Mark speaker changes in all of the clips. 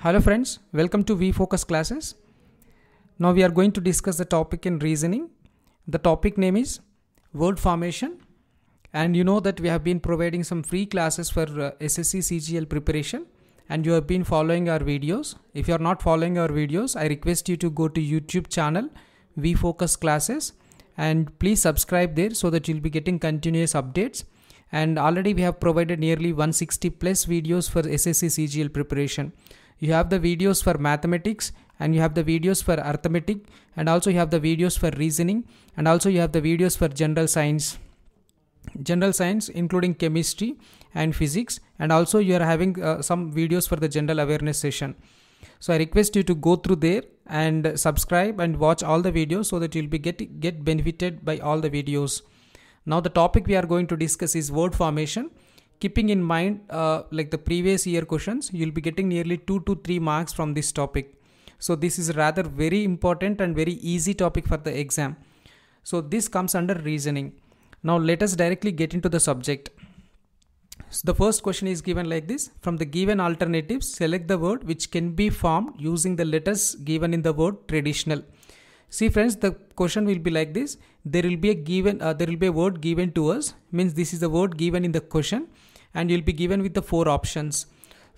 Speaker 1: Hello friends, welcome to VFocus classes. Now we are going to discuss the topic in reasoning. The topic name is word formation and you know that we have been providing some free classes for uh, SSC CGL preparation and you have been following our videos. If you are not following our videos, I request you to go to YouTube channel VFocus classes and please subscribe there so that you'll be getting continuous updates and already we have provided nearly 160 plus videos for SSC CGL preparation you have the videos for mathematics and you have the videos for arithmetic and also you have the videos for reasoning and also you have the videos for general science general science including chemistry and physics and also you are having uh, some videos for the general awareness session so i request you to go through there and subscribe and watch all the videos so that you'll be get get benefited by all the videos now the topic we are going to discuss is word formation keeping in mind uh, like the previous year questions you'll be getting nearly 2 to 3 marks from this topic so this is rather very important and very easy topic for the exam so this comes under reasoning now let us directly get into the subject so the first question is given like this from the given alternatives select the word which can be formed using the letters given in the word traditional see friends the question will be like this there will be a given uh, there will be a word given to us means this is the word given in the question and you'll be given with the four options.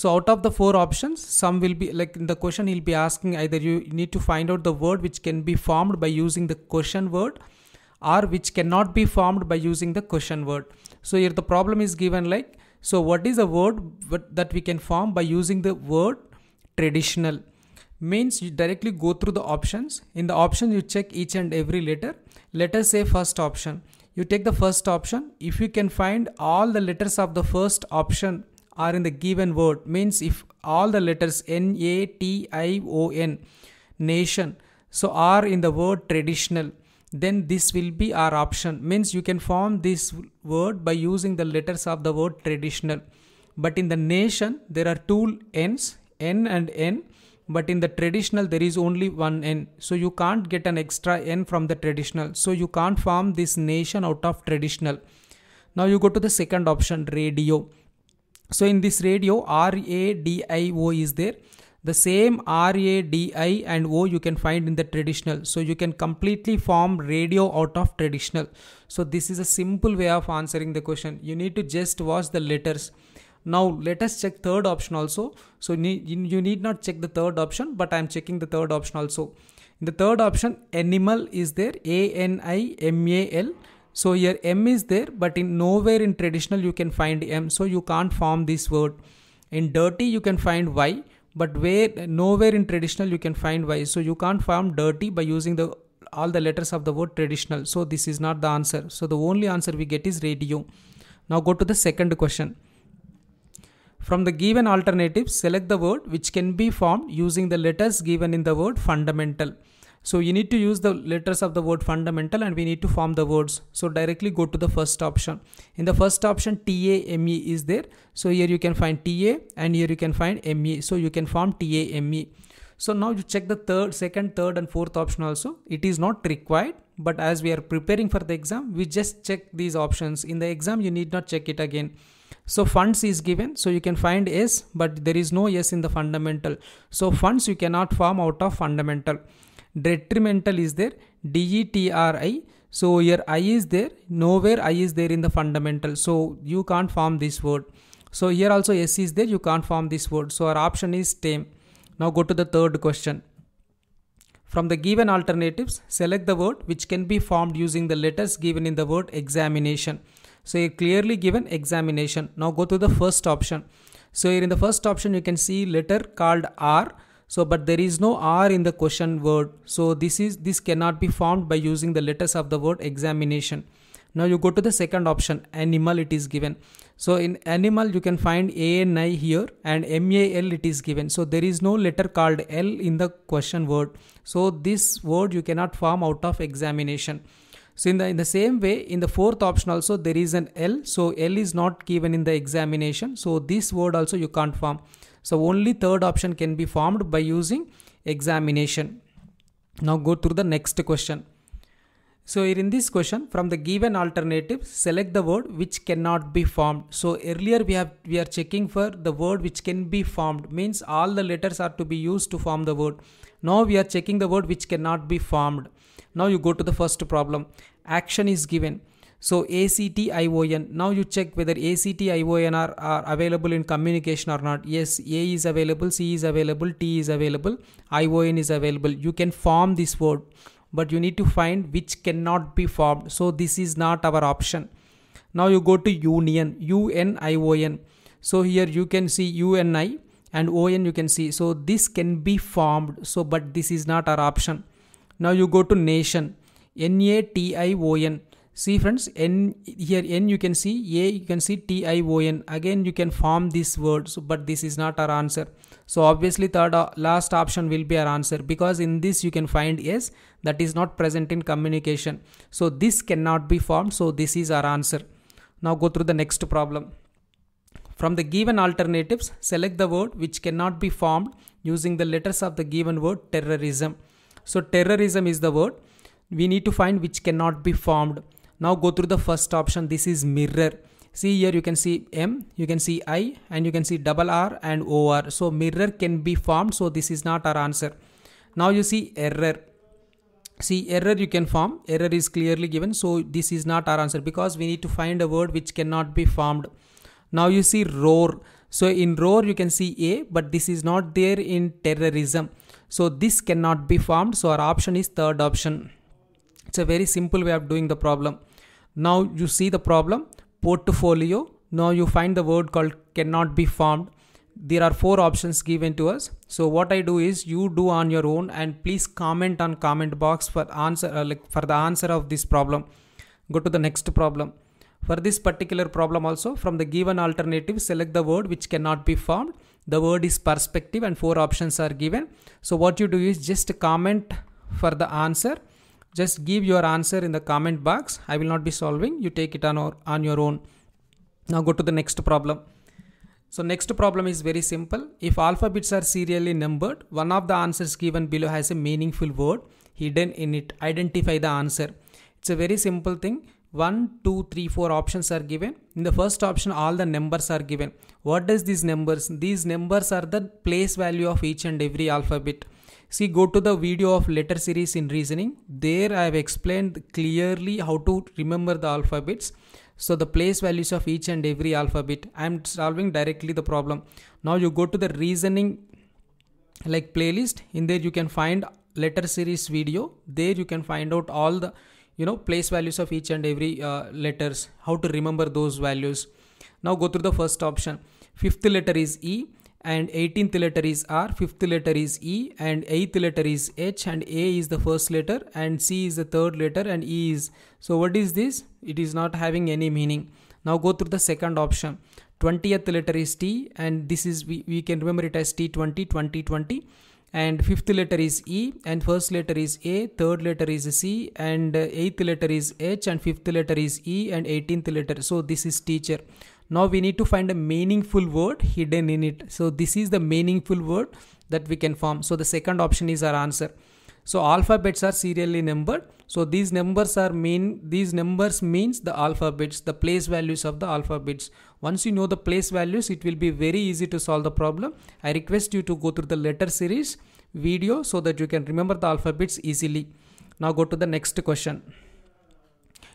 Speaker 1: So out of the four options, some will be like in the question he'll be asking either you need to find out the word which can be formed by using the question word or which cannot be formed by using the question word. So here the problem is given like, so what is a word that we can form by using the word traditional? Means you directly go through the options. In the option you check each and every letter. Let us say first option you take the first option. If you can find all the letters of the first option are in the given word, means if all the letters N A T I O N, nation, so are in the word traditional, then this will be our option. Means you can form this word by using the letters of the word traditional. But in the nation, there are two N's, N and N but in the traditional there is only one n so you can't get an extra n from the traditional so you can't form this nation out of traditional now you go to the second option radio so in this radio r a d i o is there the same r a d i and o you can find in the traditional so you can completely form radio out of traditional so this is a simple way of answering the question you need to just watch the letters now let us check third option also. So you need not check the third option, but I'm checking the third option also. In the third option, animal is there, A-N-I-M-A-L. So here M is there, but in nowhere in traditional you can find M. So you can't form this word. In dirty you can find Y, but where nowhere in traditional you can find Y. So you can't form dirty by using the all the letters of the word traditional. So this is not the answer. So the only answer we get is radio. Now go to the second question. From the given alternative, select the word which can be formed using the letters given in the word fundamental. So you need to use the letters of the word fundamental and we need to form the words. So directly go to the first option. In the first option, TAME is there. So here you can find TA and here you can find ME. So you can form TAME. So now you check the third, second, third and fourth option also. It is not required, but as we are preparing for the exam, we just check these options. In the exam, you need not check it again so funds is given so you can find s but there is no s in the fundamental so funds you cannot form out of fundamental detrimental is there detri so here i is there nowhere i is there in the fundamental so you can't form this word so here also s is there you can't form this word so our option is tame. now go to the third question from the given alternatives select the word which can be formed using the letters given in the word examination so you clearly given examination. Now go to the first option. So here in the first option you can see letter called R. So but there is no R in the question word. So this is this cannot be formed by using the letters of the word examination. Now you go to the second option animal it is given. So in animal you can find ANI here and MAL it is given. So there is no letter called L in the question word. So this word you cannot form out of examination. So in the, in the same way, in the fourth option also there is an L. So L is not given in the examination. So this word also you can't form. So only third option can be formed by using examination. Now go through the next question. So in this question, from the given alternative, select the word which cannot be formed. So earlier we have we are checking for the word which can be formed means all the letters are to be used to form the word. Now we are checking the word which cannot be formed now you go to the first problem action is given so ACTION, now you check whether ACTION are, are available in communication or not. Yes, A is available, C is available, T is available, ION is available. You can form this word, but you need to find which cannot be formed. So this is not our option. Now you go to union, UNION. So here you can see UNI and ON you can see. So this can be formed. So, but this is not our option now you go to nation n a t i o n see friends n here n you can see a you can see t i o n again you can form this word so, but this is not our answer so obviously third uh, last option will be our answer because in this you can find s that is not present in communication so this cannot be formed so this is our answer now go through the next problem from the given alternatives select the word which cannot be formed using the letters of the given word terrorism so terrorism is the word. We need to find which cannot be formed. Now go through the first option. This is mirror. See here you can see M, you can see I and you can see double R and OR. So mirror can be formed. So this is not our answer. Now you see error. See error you can form. Error is clearly given. So this is not our answer because we need to find a word which cannot be formed. Now you see roar. So in roar you can see A but this is not there in terrorism. So this cannot be formed. So our option is third option. It's a very simple way of doing the problem. Now you see the problem portfolio. Now you find the word called cannot be formed. There are four options given to us. So what I do is you do on your own and please comment on comment box for answer uh, like for the answer of this problem. Go to the next problem. For this particular problem also from the given alternative select the word which cannot be formed the word is perspective and four options are given so what you do is just comment for the answer just give your answer in the comment box i will not be solving you take it on or on your own now go to the next problem so next problem is very simple if alphabets are serially numbered one of the answers given below has a meaningful word hidden in it identify the answer it's a very simple thing 1, 2, 3, 4 options are given. In the first option, all the numbers are given. What does these numbers? These numbers are the place value of each and every alphabet. See, go to the video of letter series in reasoning. There I have explained clearly how to remember the alphabets. So the place values of each and every alphabet. I am solving directly the problem. Now you go to the reasoning like playlist. In there you can find letter series video. There you can find out all the you know place values of each and every uh, letters how to remember those values now go through the first option fifth letter is e and 18th letter is r fifth letter is e and eighth letter is h and a is the first letter and c is the third letter and e is so what is this it is not having any meaning now go through the second option 20th letter is t and this is we, we can remember it as t20 20 and fifth letter is E and first letter is A, third letter is C and uh, eighth letter is H and fifth letter is E and 18th letter. So this is teacher. Now we need to find a meaningful word hidden in it. So this is the meaningful word that we can form. So the second option is our answer. So alphabets are serially numbered. So these numbers are mean, these numbers means the alphabets, the place values of the alphabets. Once you know the place values, it will be very easy to solve the problem. I request you to go through the letter series video so that you can remember the alphabets easily. Now go to the next question.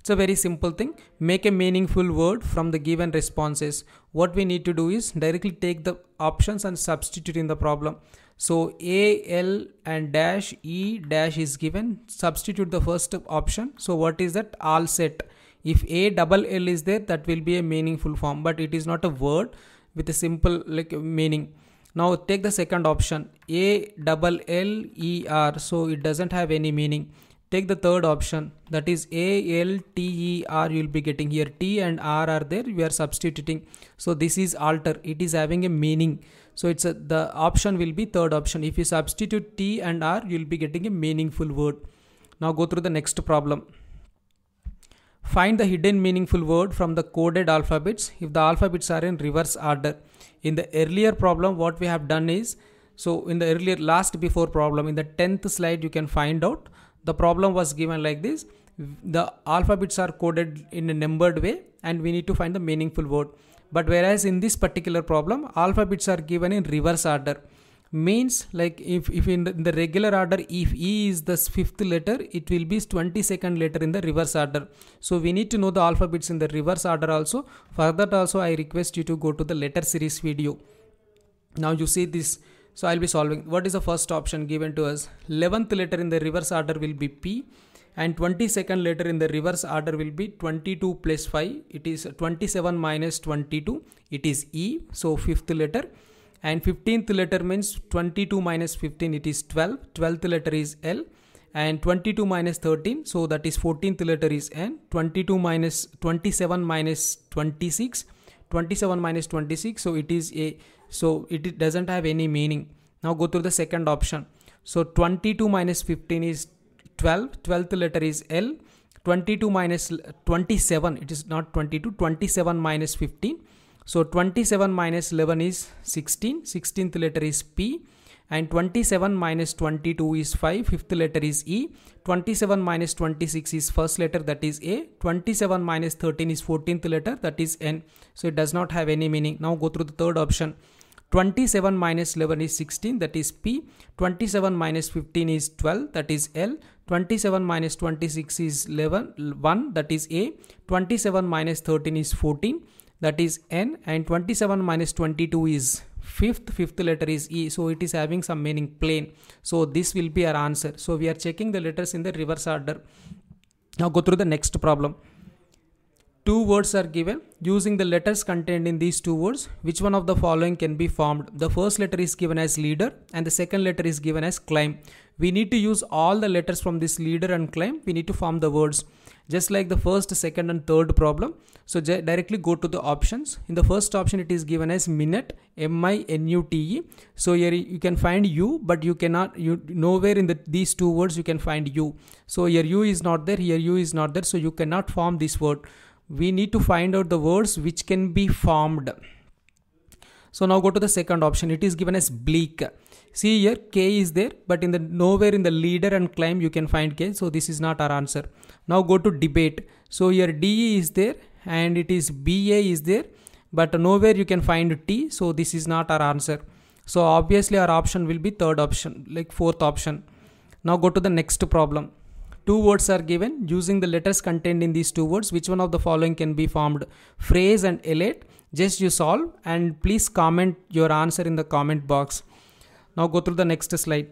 Speaker 1: It's a very simple thing. Make a meaningful word from the given responses. What we need to do is directly take the options and substitute in the problem. So A, L and dash E dash is given. Substitute the first option. So what is that? All set. If A double L is there, that will be a meaningful form, but it is not a word with a simple like meaning. Now take the second option A double L E R. So it doesn't have any meaning. Take the third option that is A L T E R. You'll be getting here T and R are there. We are substituting. So this is alter. It is having a meaning. So it's a, the option will be third option. If you substitute T and R, you'll be getting a meaningful word. Now go through the next problem. Find the hidden meaningful word from the coded alphabets if the alphabets are in reverse order. In the earlier problem, what we have done is, so in the earlier last before problem, in the 10th slide, you can find out the problem was given like this. The alphabets are coded in a numbered way and we need to find the meaningful word but whereas in this particular problem alpha bits are given in reverse order means like if, if in the, in the regular order if e is the fifth letter it will be 22nd letter in the reverse order so we need to know the alphabets in the reverse order also for that also i request you to go to the letter series video now you see this so i'll be solving what is the first option given to us 11th letter in the reverse order will be p and 20 second later in the reverse order will be 22 plus 5 it is 27 minus 22 it is E so fifth letter and 15th letter means 22 minus 15 it is 12 12th letter is L and 22 minus 13 so that is 14th letter is N 22 minus 27 minus 26 27 minus 26 so it is a so it doesn't have any meaning now go through the second option so 22 minus 15 is 12 12th letter is l 22 minus 27 it is not 22 27 minus 15 so 27 minus 11 is 16 16th letter is p and 27 minus 22 is 5 fifth letter is e 27 minus 26 is first letter that is a 27 minus 13 is 14th letter that is n so it does not have any meaning now go through the third option 27 minus 11 is 16 that is P. 27 minus 15 is 12 that is L. 27 minus 26 is 11 1 that is A. 27 minus 13 is 14 that is N and 27 minus 22 is fifth fifth letter is e so it is having some meaning plain so this will be our answer so we are checking the letters in the reverse order now go through the next problem two words are given using the letters contained in these two words which one of the following can be formed the first letter is given as leader and the second letter is given as climb we need to use all the letters from this leader and climb we need to form the words just like the first second and third problem so directly go to the options in the first option it is given as minute m i n u t e so here you can find u but you cannot you nowhere in the, these two words you can find u so here u is not there here u is not there so you cannot form this word we need to find out the words which can be formed so now go to the second option it is given as bleak see here k is there but in the nowhere in the leader and climb you can find k so this is not our answer now go to debate so here D is there and it is ba is there but nowhere you can find t so this is not our answer so obviously our option will be third option like fourth option now go to the next problem Two words are given using the letters contained in these two words. Which one of the following can be formed? Phrase and elate. Just you solve and please comment your answer in the comment box. Now go through the next slide.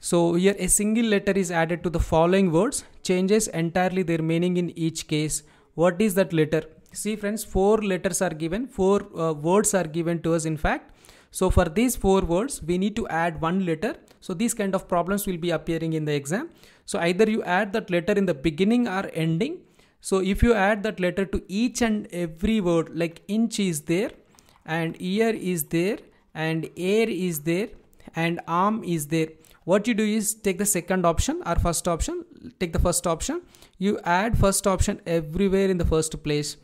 Speaker 1: So here a single letter is added to the following words, changes entirely their meaning in each case. What is that letter? See friends, four letters are given, four uh, words are given to us in fact. So for these four words, we need to add one letter. So these kind of problems will be appearing in the exam. So either you add that letter in the beginning or ending. So if you add that letter to each and every word like inch is there and ear is there and air is there and arm is there. What you do is take the second option or first option, take the first option. You add first option everywhere in the first place.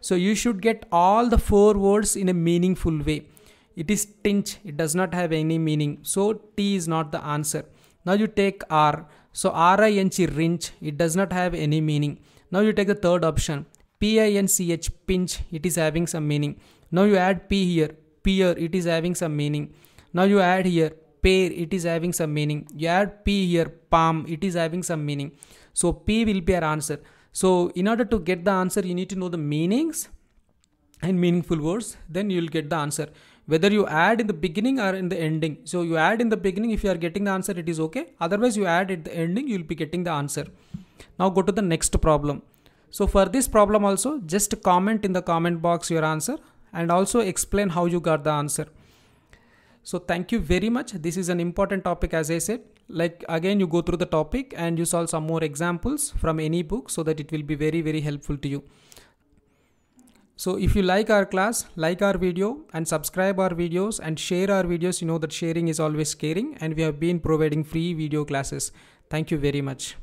Speaker 1: So you should get all the four words in a meaningful way. It is tinch. It does not have any meaning. So T is not the answer. Now you take R. So R-I-N-C rinch, it does not have any meaning. Now you take the third option, P-I-N-C-H pinch, it is having some meaning. Now you add P here, peer, it is having some meaning. Now you add here, pair, it is having some meaning. You add P here, palm, it is having some meaning. So P will be our answer. So in order to get the answer, you need to know the meanings and meaningful words, then you'll get the answer whether you add in the beginning or in the ending. So you add in the beginning, if you are getting the answer, it is okay. Otherwise you add at the ending, you'll be getting the answer. Now go to the next problem. So for this problem also, just comment in the comment box your answer and also explain how you got the answer. So thank you very much. This is an important topic as I said. Like again, you go through the topic and you solve some more examples from any book so that it will be very, very helpful to you. So if you like our class, like our video and subscribe our videos and share our videos, you know that sharing is always caring and we have been providing free video classes. Thank you very much.